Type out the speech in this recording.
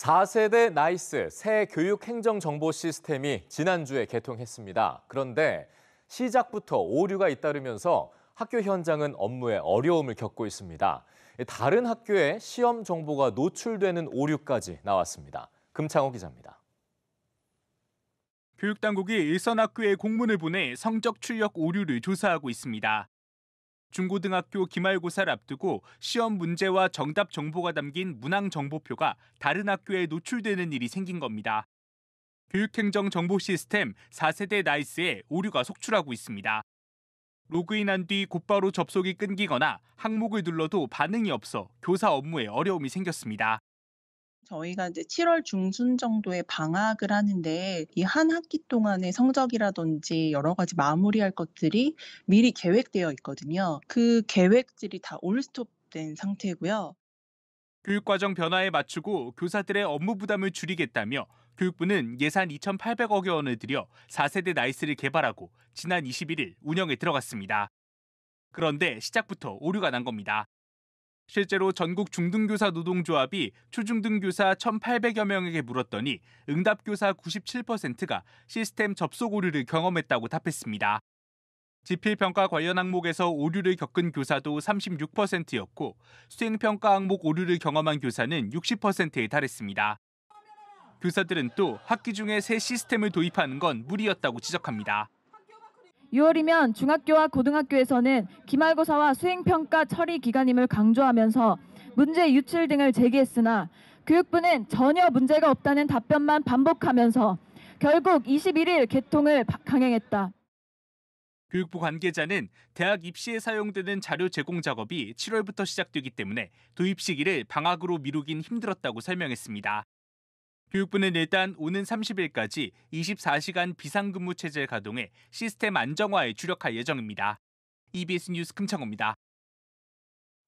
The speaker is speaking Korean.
4세대 나이스 새 교육 행정 정보 시스템이 지난주에 개통했습니다. 그런데 시작부터 오류가 잇따르면서 학교 현장은 업무에 어려움을 겪고 있습니다. 다른 학교의 시험 정보가 노출되는 오류까지 나왔습니다. 금창호 기자입니다. 교육당국이 일선 학교에 공문을 보내 성적 출력 오류를 조사하고 있습니다. 중고등학교 기말고사를 앞두고 시험 문제와 정답 정보가 담긴 문항 정보표가 다른 학교에 노출되는 일이 생긴 겁니다. 교육행정 정보 시스템 4세대 나이스에 오류가 속출하고 있습니다. 로그인한 뒤 곧바로 접속이 끊기거나 항목을 눌러도 반응이 없어 교사 업무에 어려움이 생겼습니다. 저희가 이제 7월 중순 정도에 방학을 하는데 이 한 학기 동안의 성적이라든지 여러 가지 마무리할 것들이 미리 계획되어 있거든요. 그 계획들이 다 올스톱된 상태고요. 교육과정 변화에 맞추고 교사들의 업무 부담을 줄이겠다며 교육부는 예산 2 8 0 0억 원을 들여 4세대 나이스를 개발하고 지난 21일 운영에 들어갔습니다. 그런데 시작부터 오류가 난 겁니다. 실제로 전국 중등교사 노동조합이 초중등교사 1,800여 명에게 물었더니 응답교사 97%가 시스템 접속 오류를 경험했다고 답했습니다. 지필평가 관련 항목에서 오류를 겪은 교사도 36%였고 수행평가 항목 오류를 경험한 교사는 60%에 달했습니다. 교사들은 또 학기 중에 새 시스템을 도입하는 건 무리였다고 지적합니다. 6월이면 중학교와 고등학교에서는 기말고사와 수행평가 처리 기간임을 강조하면서 문제 유출 등을 제기했으나 교육부는 전혀 문제가 없다는 답변만 반복하면서 결국 21일 개통을 강행했다. 교육부 관계자는 대학 입시에 사용되는 자료 제공 작업이 7월부터 시작되기 때문에 도입 시기를 방학으로 미루긴 힘들었다고 설명했습니다. 교육부는 일단 오는 30일까지 24시간 비상근무 체제를 가동해 시스템 안정화에 주력할 예정입니다. EBS 뉴스 금창호입니다.